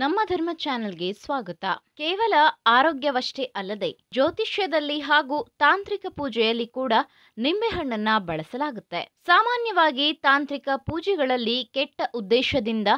ನಮ್ಮ ಧರ್ಮ ಚಾನೆಲ್ಗೆ ಸ್ವಾಗತ ಕೇವಲ ಆರೋಗ್ಯವಷ್ಟೇ ಅಲ್ಲದೆ ಜ್ಯೋತಿಷ್ಯದಲ್ಲಿ ಹಾಗೂ ತಾಂತ್ರಿಕ ಪೂಜೆಯಲ್ಲಿ ಕೂಡ ನಿಂಬೆಹಣ್ಣನ್ನ ಬಳಸಲಾಗುತ್ತೆ ಸಾಮಾನ್ಯವಾಗಿ ತಾಂತ್ರಿಕ ಪೂಜೆಗಳಲ್ಲಿ ಕೆಟ್ಟ ಉದ್ದೇಶದಿಂದ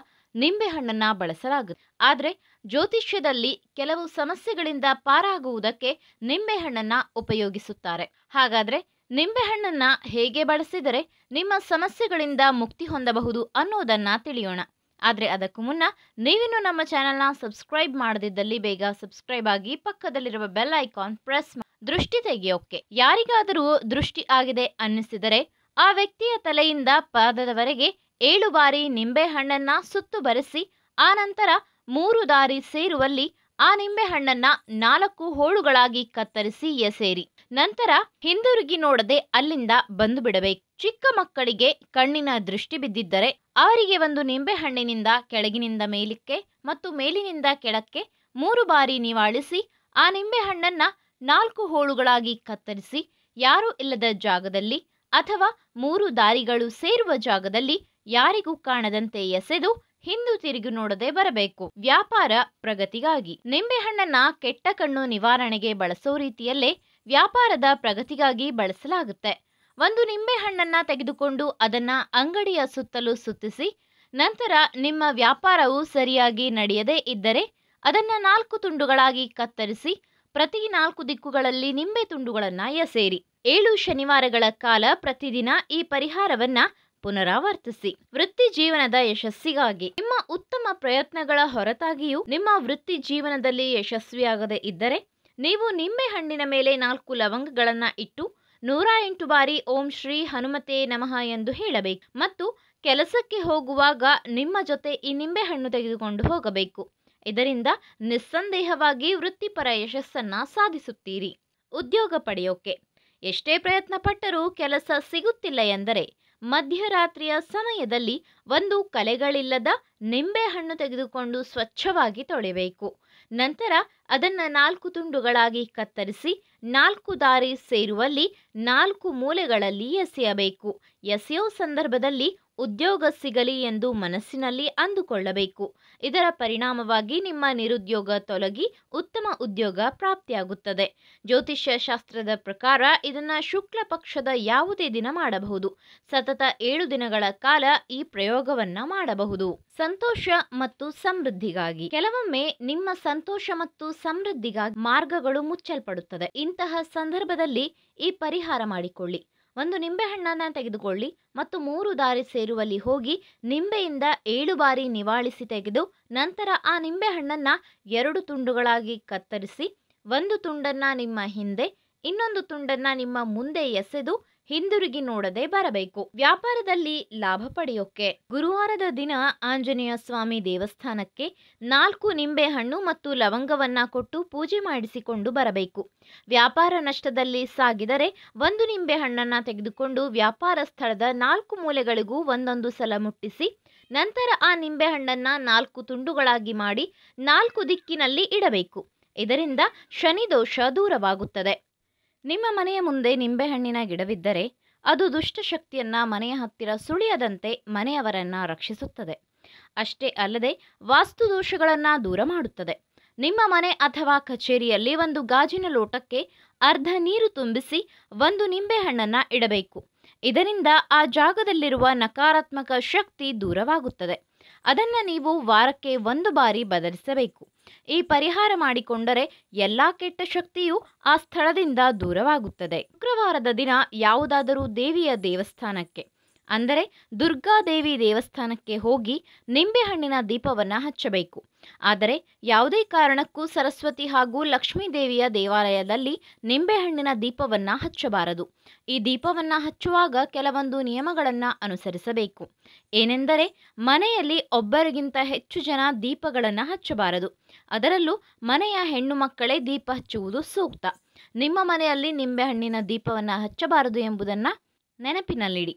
ನಿಂಬೆಹಣ್ಣನ್ನ ಬಳಸಲಾಗುತ್ತೆ ಆದರೆ ಜ್ಯೋತಿಷ್ಯದಲ್ಲಿ ಕೆಲವು ಸಮಸ್ಯೆಗಳಿಂದ ಪಾರಾಗುವುದಕ್ಕೆ ನಿಂಬೆಹಣ್ಣನ್ನ ಉಪಯೋಗಿಸುತ್ತಾರೆ ಹಾಗಾದ್ರೆ ನಿಂಬೆಹಣ್ಣನ್ನ ಹೇಗೆ ಬಳಸಿದರೆ ನಿಮ್ಮ ಸಮಸ್ಯೆಗಳಿಂದ ಮುಕ್ತಿ ಹೊಂದಬಹುದು ಅನ್ನೋದನ್ನ ತಿಳಿಯೋಣ ಆದರೆ ಅದಕ್ಕೂ ಮುನ್ನ ನೀವಿನ್ನೂ ನಮ್ಮ ಚಾನೆಲ್ನ ಸಬ್ಸ್ಕ್ರೈಬ್ ಮಾಡದಿದ್ದಲ್ಲಿ ಬೇಗ ಸಬ್ಸ್ಕ್ರೈಬ್ ಆಗಿ ಪಕ್ಕದಲ್ಲಿರುವ ಬೆಲ್ ಐಕಾನ್ ಪ್ರೆಸ್ ದೃಷ್ಟಿ ತೆಗೆಯೋಕೆ ಯಾರಿಗಾದರೂ ದೃಷ್ಟಿ ಆಗಿದೆ ಅನ್ನಿಸಿದರೆ ಆ ವ್ಯಕ್ತಿಯ ತಲೆಯಿಂದ ಪಾದದವರೆಗೆ ಏಳು ಬಾರಿ ನಿಂಬೆಹಣ್ಣನ್ನ ಸುತ್ತು ಬರೆಸಿ ಆ ನಂತರ ಮೂರು ದಾರಿ ಸೇರುವಲ್ಲಿ ಆ ನಿಂಬೆಹಣ್ಣನ್ನ ನಾಲ್ಕು ಹೋಳುಗಳಾಗಿ ಕತ್ತರಿಸಿ ಎಸೇರಿ ನಂತರ ಹಿಂದಿರುಗಿ ನೋಡದೆ ಅಲ್ಲಿಂದ ಬಂದು ಬಿಡಬೇಕು ಚಿಕ್ಕ ಮಕ್ಕಳಿಗೆ ಕಣ್ಣಿನ ದೃಷ್ಟಿ ಬಿದ್ದಿದ್ದರೆ ಅವರಿಗೆ ಒಂದು ನಿಂಬೆಹಣ್ಣಿನಿಂದ ಕೆಳಗಿನಿಂದ ಮೇಲಕ್ಕೆ ಮತ್ತು ಮೇಲಿನಿಂದ ಕೆಳಕ್ಕೆ ಮೂರು ಬಾರಿ ನಿವಾಳಿಸಿ ಆ ನಿಂಬೆಹಣ್ಣನ್ನ ನಾಲ್ಕು ಹೋಳುಗಳಾಗಿ ಕತ್ತರಿಸಿ ಯಾರೂ ಇಲ್ಲದ ಜಾಗದಲ್ಲಿ ಅಥವಾ ಮೂರು ದಾರಿಗಳು ಸೇರುವ ಜಾಗದಲ್ಲಿ ಯಾರಿಗೂ ಕಾಣದಂತೆ ಎಸೆದು ಹಿಂದು ತಿರುಗಿ ನೋಡದೆ ಬರಬೇಕು ವ್ಯಾಪಾರ ಪ್ರಗತಿಗಾಗಿ ನಿಂಬೆಹಣ್ಣನ್ನ ಕೆಟ್ಟ ಕಣ್ಣು ನಿವಾರಣೆಗೆ ಬಳಸೋ ರೀತಿಯಲ್ಲೇ ವ್ಯಾಪಾರದ ಪ್ರಗತಿಗಾಗಿ ಬಳಸಲಾಗುತ್ತೆ ಒಂದು ನಿಂಬೆಹಣ್ಣನ್ನ ತೆಗೆದುಕೊಂಡು ಅದನ್ನ ಅಂಗಡಿಯ ಸುತ್ತಲೂ ಸುತ್ತಿಸಿ ನಂತರ ನಿಮ್ಮ ವ್ಯಾಪಾರವು ಸರಿಯಾಗಿ ನಡೆಯದೇ ಇದ್ದರೆ ಅದನ್ನ ನಾಲ್ಕು ತುಂಡುಗಳಾಗಿ ಕತ್ತರಿಸಿ ಪ್ರತಿ ನಾಲ್ಕು ದಿಕ್ಕುಗಳಲ್ಲಿ ನಿಂಬೆ ತುಂಡುಗಳನ್ನ ಎಸೇರಿ ಏಳು ಶನಿವಾರಗಳ ಕಾಲ ಪ್ರತಿದಿನ ಈ ಪರಿಹಾರವನ್ನ ಪುನರಾವರ್ತಿಸಿ ವೃತ್ತಿ ಜೀವನದ ಯಶಸ್ಸಿಗಾಗಿ ನಿಮ್ಮ ಉತ್ತಮ ಪ್ರಯತ್ನಗಳ ಹೊರತಾಗಿಯೂ ನಿಮ್ಮ ವೃತ್ತಿ ಜೀವನದಲ್ಲಿ ಯಶಸ್ವಿಯಾಗದೆ ಇದ್ದರೆ ನೀವು ನಿಂಬೆ ಹಣ್ಣಿನ ಮೇಲೆ ನಾಲ್ಕು ಲವಂಗಗಳನ್ನು ಇಟ್ಟು ನೂರ ಎಂಟು ಬಾರಿ ಓಂ ಶ್ರೀ ಹನುಮತೆ ನಮಃ ಎಂದು ಹೇಳಬೇಕು ಮತ್ತು ಕೆಲಸಕ್ಕೆ ಹೋಗುವಾಗ ನಿಮ್ಮ ಜೊತೆ ಈ ನಿಂಬೆಹಣ್ಣು ತೆಗೆದುಕೊಂಡು ಹೋಗಬೇಕು ಇದರಿಂದ ನಿಸ್ಸಂದೇಹವಾಗಿ ವೃತ್ತಿಪರ ಯಶಸ್ಸನ್ನ ಸಾಧಿಸುತ್ತೀರಿ ಉದ್ಯೋಗ ಪಡೆಯೋಕೆ ಎಷ್ಟೇ ಪ್ರಯತ್ನ ಪಟ್ಟರೂ ಕೆಲಸ ಸಿಗುತ್ತಿಲ್ಲ ಎಂದರೆ ಮಧ್ಯರಾತ್ರಿಯ ಸಮಯದಲ್ಲಿ ಒಂದು ಕಲೆಗಳಿಲ್ಲದ ನಿಂಬೆಹಣ್ಣು ತೆಗೆದುಕೊಂಡು ಸ್ವಚ್ಛವಾಗಿ ತೊಳೆಬೇಕು ನಂತರ ಅದನ್ನು ನಾಲ್ಕು ತುಂಡುಗಳಾಗಿ ಕತ್ತರಿಸಿ ನಾಲ್ಕು ದಾರಿ ಸೇರುವಲ್ಲಿ ನಾಲ್ಕು ಮೂಲೆಗಳಲ್ಲಿ ಎಸೆಯಬೇಕು ಎಸೆಯೋ ಸಂದರ್ಭದಲ್ಲಿ ಉದ್ಯೋಗ ಸಿಗಲಿ ಎಂದು ಮನಸ್ಸಿನಲ್ಲಿ ಅಂದುಕೊಳ್ಳಬೇಕು ಇದರ ಪರಿಣಾಮವಾಗಿ ನಿಮ್ಮ ನಿರುದ್ಯೋಗ ತೊಲಗಿ ಉತ್ತಮ ಉದ್ಯೋಗ ಪ್ರಾಪ್ತಿಯಾಗುತ್ತದೆ ಜ್ಯೋತಿಷ್ಯ ಶಾಸ್ತ್ರದ ಪ್ರಕಾರ ಇದನ್ನು ಶುಕ್ಲ ಪಕ್ಷದ ಯಾವುದೇ ದಿನ ಮಾಡಬಹುದು ಸತತ ಏಳು ದಿನಗಳ ಕಾಲ ಈ ಪ್ರಯೋಗವನ್ನು ಮಾಡಬಹುದು ಸಂತೋಷ ಮತ್ತು ಸಮೃದ್ಧಿಗಾಗಿ ಕೆಲವೊಮ್ಮೆ ನಿಮ್ಮ ಸಂತೋಷ ಮತ್ತು ಸಮೃದ್ಧಿಗಾಗಿ ಮಾರ್ಗಗಳು ಮುಚ್ಚಲ್ಪಡುತ್ತದೆ ಇಂತಹ ಸಂದರ್ಭದಲ್ಲಿ ಈ ಪರಿಹಾರ ಮಾಡಿಕೊಳ್ಳಿ ಒಂದು ನಿಂಬೆಹಣ್ಣನ್ನು ತೆಗೆದುಕೊಳ್ಳಿ ಮತ್ತು ಮೂರು ದಾರಿ ಸೇರುವಲ್ಲಿ ಹೋಗಿ ನಿಂಬೆಯಿಂದ ಏಳು ಬಾರಿ ನಿವಾಳಿಸಿ ತೆಗೆದು ನಂತರ ಆ ನಿಂಬೆಹಣ್ಣನ್ನು ಎರಡು ತುಂಡುಗಳಾಗಿ ಕತ್ತರಿಸಿ ಒಂದು ತುಂಡನ್ನು ನಿಮ್ಮ ಹಿಂದೆ ಇನ್ನೊಂದು ತುಂಡನ್ನು ನಿಮ್ಮ ಮುಂದೆ ಎಸೆದು ಹಿಂದಿರುಗಿ ನೋಡದೆ ಬರಬೇಕು ವ್ಯಾಪಾರದಲ್ಲಿ ಲಾಭ ಪಡೆಯೋಕೆ ಗುರುವಾರದ ದಿನ ಆಂಜನೇಯ ಸ್ವಾಮಿ ದೇವಸ್ಥಾನಕ್ಕೆ ನಾಲ್ಕು ನಿಂಬೆ ಹಣ್ಣು ಮತ್ತು ಲವಂಗವನ್ನ ಕೊಟ್ಟು ಪೂಜೆ ಮಾಡಿಸಿಕೊಂಡು ಬರಬೇಕು ವ್ಯಾಪಾರ ನಷ್ಟದಲ್ಲಿ ಸಾಗಿದರೆ ಒಂದು ನಿಂಬೆ ಹಣ್ಣನ್ನ ತೆಗೆದುಕೊಂಡು ವ್ಯಾಪಾರ ಸ್ಥಳದ ನಾಲ್ಕು ಮೂಲೆಗಳಿಗೂ ಒಂದೊಂದು ಸಲ ಮುಟ್ಟಿಸಿ ನಂತರ ಆ ನಿಂಬೆಹಣ್ಣನ್ನು ನಾಲ್ಕು ತುಂಡುಗಳಾಗಿ ಮಾಡಿ ನಾಲ್ಕು ದಿಕ್ಕಿನಲ್ಲಿ ಇಡಬೇಕು ಇದರಿಂದ ಶನಿ ದೋಷ ದೂರವಾಗುತ್ತದೆ ನಿಮ್ಮ ಮನೆಯ ಮುಂದೆ ನಿಂಬೆಹಣ್ಣಿನ ಗಿಡವಿದ್ದರೆ ಅದು ದುಷ್ಟಶಕ್ತಿಯನ್ನ ಮನೆಯ ಹತ್ತಿರ ಸುಳಿಯದಂತೆ ಮನೆಯವರನ್ನ ರಕ್ಷಿಸುತ್ತದೆ ಅಷ್ಟೇ ಅಲ್ಲದೆ ವಾಸ್ತು ದೋಷಗಳನ್ನು ದೂರ ಮಾಡುತ್ತದೆ ನಿಮ್ಮ ಮನೆ ಅಥವಾ ಕಚೇರಿಯಲ್ಲಿ ಒಂದು ಗಾಜಿನ ಲೋಟಕ್ಕೆ ಅರ್ಧ ನೀರು ತುಂಬಿಸಿ ಒಂದು ನಿಂಬೆಹಣ್ಣನ್ನು ಇಡಬೇಕು ಇದರಿಂದ ಆ ಜಾಗದಲ್ಲಿರುವ ನಕಾರಾತ್ಮಕ ಶಕ್ತಿ ದೂರವಾಗುತ್ತದೆ ಅದನ್ನು ನೀವು ವಾರಕ್ಕೆ ಒಂದು ಬಾರಿ ಬದಲಿಸಬೇಕು ಈ ಪರಿಹಾರ ಮಾಡಿಕೊಂಡರೆ ಎಲ್ಲ ಕೆಟ್ಟ ಶಕ್ತಿಯು ಆ ಸ್ಥಳದಿಂದ ದೂರವಾಗುತ್ತದೆ ಶುಕ್ರವಾರದ ದಿನ ಯಾವುದಾದರೂ ದೇವಿಯ ದೇವಸ್ಥಾನಕ್ಕೆ ಅಂದರೆ ದುರ್ಗಾದೇವಿ ದೇವಸ್ಥಾನಕ್ಕೆ ಹೋಗಿ ನಿಂಬೆಹಣ್ಣಿನ ದೀಪವನ್ನು ಹಚ್ಚಬೇಕು ಆದರೆ ಯಾವುದೇ ಕಾರಣಕ್ಕೂ ಸರಸ್ವತಿ ಹಾಗೂ ಲಕ್ಷ್ಮೀ ದೇವಿಯ ದೇವಾಲಯದಲ್ಲಿ ನಿಂಬೆಹಣ್ಣಿನ ದೀಪವನ್ನು ಹಚ್ಚಬಾರದು ಈ ದೀಪವನ್ನು ಹಚ್ಚುವಾಗ ಕೆಲವೊಂದು ನಿಯಮಗಳನ್ನು ಅನುಸರಿಸಬೇಕು ಏನೆಂದರೆ ಮನೆಯಲ್ಲಿ ಒಬ್ಬರಿಗಿಂತ ಹೆಚ್ಚು ಜನ ದೀಪಗಳನ್ನು ಹಚ್ಚಬಾರದು ಅದರಲ್ಲೂ ಮನೆಯ ಹೆಣ್ಣು ಮಕ್ಕಳೇ ದೀಪ ಹಚ್ಚುವುದು ಸೂಕ್ತ ನಿಮ್ಮ ಮನೆಯಲ್ಲಿ ನಿಂಬೆಹಣ್ಣಿನ ದೀಪವನ್ನು ಹಚ್ಚಬಾರದು ಎಂಬುದನ್ನು ನೆನಪಿನಲ್ಲಿಡಿ